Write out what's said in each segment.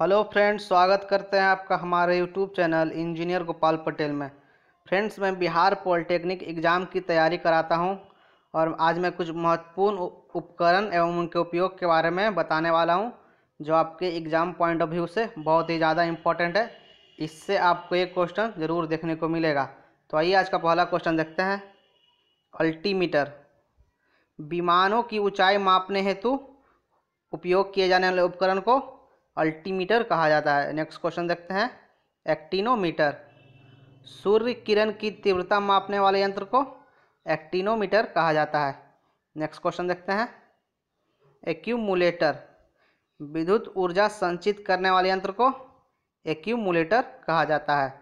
hello friends स्वागत करते हैं आपका हमारे YouTube channel engineer Gopal Patel में फ्रेंड्स मैं बिहार पॉलिटेक्निक एग्ज़ाम की तैयारी कराता हूं और आज मैं कुछ महत्वपूर्ण उपकरण एवं उनके उपयोग के बारे में बताने वाला हूं जो आपके एग्ज़ाम पॉइंट ऑफ व्यू से बहुत ही ज़्यादा इम्पॉर्टेंट है इससे आपको एक क्वेश्चन ज़रूर देखने को मिलेगा तो आइए आज का पहला क्वेश्चन देखते हैं अल्टीमीटर विमानों की ऊँचाई मापने हेतु उपयोग किए जाने वाले उपकरण को अल्टीमीटर कहा जाता है नेक्स्ट क्वेश्चन देखते हैं एक्टिनोमीटर सूर्य किरण की तीव्रता मापने वाले यंत्र को एक्टिनोमीटर कहा जाता है नेक्स्ट क्वेश्चन देखते हैं एक्यूमुलेटर विद्युत ऊर्जा संचित करने वाले यंत्र को एक्यूमुलेटर कहा जाता है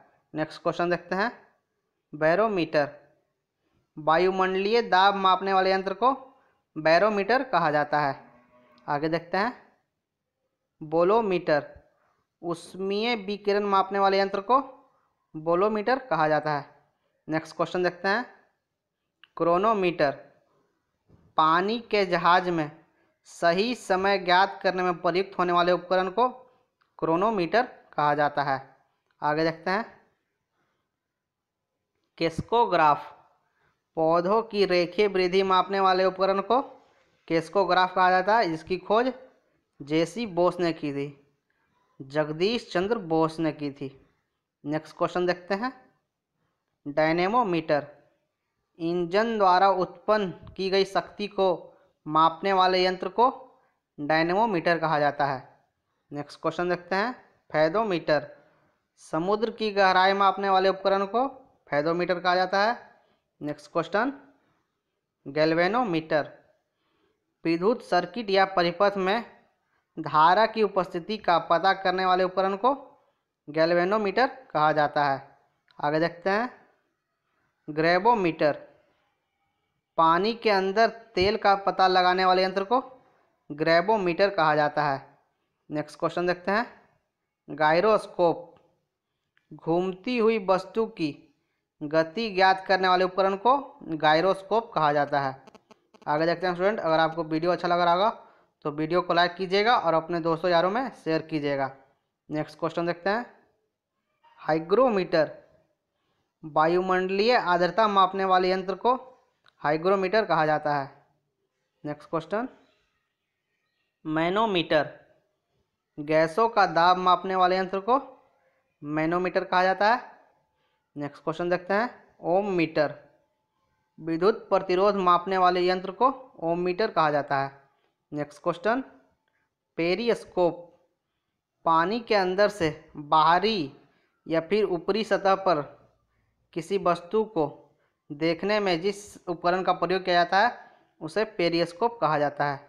नेक्स्ट क्वेश्चन देखते हैं बैरोमीटर वायुमंडलीय दाब मापने वाले यंत्र को बैरोमीटर कहा जाता है आगे देखते हैं बोलोमीटर उष्मीय विकिरण मापने वाले यंत्र को बोलोमीटर कहा जाता है नेक्स्ट क्वेश्चन देखते हैं क्रोनोमीटर पानी के जहाज में सही समय ज्ञात करने में प्रयुक्त होने वाले उपकरण को क्रोनोमीटर कहा जाता है आगे देखते हैं केस्कोग्राफ पौधों की रेखीय वृद्धि मापने वाले उपकरण को केस्कोग्राफ कहा जाता है इसकी खोज जेसी बोस ने की थी जगदीश चंद्र बोस ने की थी नेक्स्ट क्वेश्चन देखते हैं डायनेमोमीटर इंजन द्वारा उत्पन्न की गई शक्ति को मापने वाले यंत्र को डायनेमोमीटर कहा जाता है नेक्स्ट क्वेश्चन देखते हैं फैदोमीटर समुद्र की गहराई मापने वाले उपकरण को फैदोमीटर कहा जाता है नेक्स्ट क्वेश्चन गैल्वेनोमीटर विद्युत सर्किट या परिपथ में धारा की उपस्थिति का पता करने वाले उपकरण को गैल्वेनोमीटर कहा जाता है आगे देखते हैं ग्रेबोमीटर पानी के अंदर तेल का पता लगाने वाले यंत्र को ग्रेबोमीटर कहा जाता है नेक्स्ट क्वेश्चन देखते हैं गायरोस्कोप घूमती हुई वस्तु की गति ज्ञात करने वाले उपकरण को गायरोस्कोप कहा जाता है आगे देखते हैं स्टूडेंट अगर आपको वीडियो अच्छा लग रहा होगा तो वीडियो को लाइक कीजिएगा और अपने दोस्तों यारों में शेयर कीजिएगा नेक्स्ट क्वेश्चन देखते हैं हाइग्रोमीटर वायुमंडलीय आर्द्रता मापने वाले यंत्र को हाइग्रोमीटर कहा जाता है नेक्स्ट क्वेश्चन मैनोमीटर गैसों का दाब मापने वाले यंत्र को मैनोमीटर कहा जाता है नेक्स्ट क्वेश्चन देखते हैं ओम मीटर विद्युत प्रतिरोध मापने वाले यंत्र को ओम मीटर कहा जाता है नेक्स्ट क्वेश्चन पेरीस्कोप पानी के अंदर से बाहरी या फिर ऊपरी सतह पर किसी वस्तु को देखने में जिस उपकरण का प्रयोग किया जाता है उसे पेरीस्कोप कहा जाता है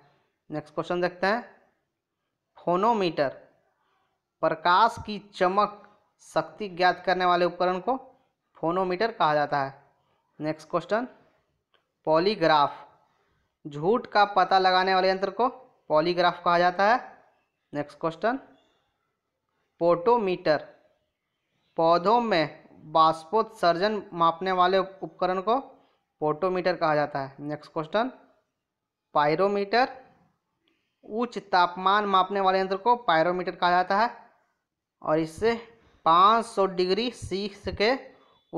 नेक्स्ट क्वेश्चन देखते हैं फोनोमीटर प्रकाश की चमक शक्ति ज्ञात करने वाले उपकरण को फोनोमीटर कहा जाता है नेक्स्ट क्वेश्चन पॉलीग्राफ झूठ का पता लगाने वाले यंत्र को पॉलीग्राफ कहा जाता है नेक्स्ट क्वेश्चन पोटोमीटर पौधों में बाष्पोत्सर्जन मापने वाले उपकरण को पोटोमीटर कहा जाता है नेक्स्ट क्वेश्चन पायरोमीटर उच्च तापमान मापने वाले यंत्र को पायरोमीटर कहा जाता है और इससे 500 डिग्री सी के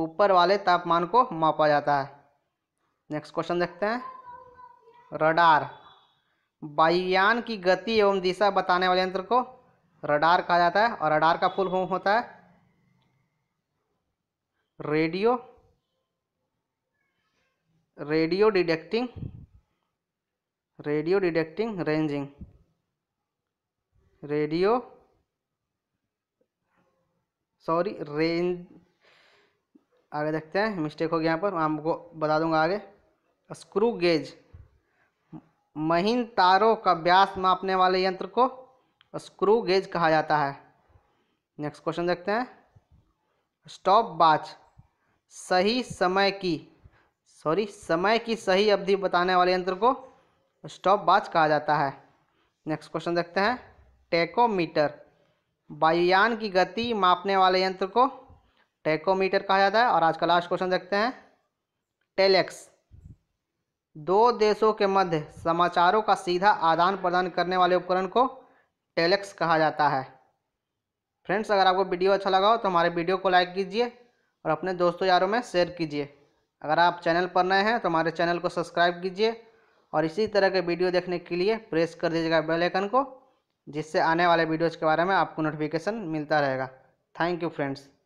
ऊपर वाले तापमान को मापा जाता है नेक्स्ट क्वेश्चन देखते हैं रडार वायुयान की गति एवं दिशा बताने वाले यंत्र को रडार कहा जाता है और रडार का फुल फॉर्म होता है radio radio detecting radio detecting ranging radio sorry range आगे देखते हैं मिस्टेक हो गया यहाँ पर आपको बता दूंगा आगे स्क्रू गेज महीन तारों का व्यास मापने वाले यंत्र को स्क्रू गेज कहा जाता है नेक्स्ट क्वेश्चन देखते हैं स्टॉप वाच सही समय की सॉरी समय की सही अवधि बताने वाले यंत्र को स्टॉप वाच कहा जाता है नेक्स्ट क्वेश्चन देखते हैं टेकोमीटर वायुयान की गति मापने वाले यंत्र को टेकोमीटर कहा जाता है और आज का लास्ट क्वेश्चन देखते हैं टेलेक्स दो देशों के मध्य समाचारों का सीधा आदान प्रदान करने वाले उपकरण को टेलेक्स कहा जाता है फ्रेंड्स अगर आपको वीडियो अच्छा लगा हो तो हमारे वीडियो को लाइक कीजिए और अपने दोस्तों यारों में शेयर कीजिए अगर आप चैनल पर नए हैं तो हमारे चैनल को सब्सक्राइब कीजिए और इसी तरह के वीडियो देखने के लिए प्रेस कर दीजिएगा बेल आइकन को जिससे आने वाले वीडियोज़ के बारे में आपको नोटिफिकेशन मिलता रहेगा थैंक यू फ्रेंड्स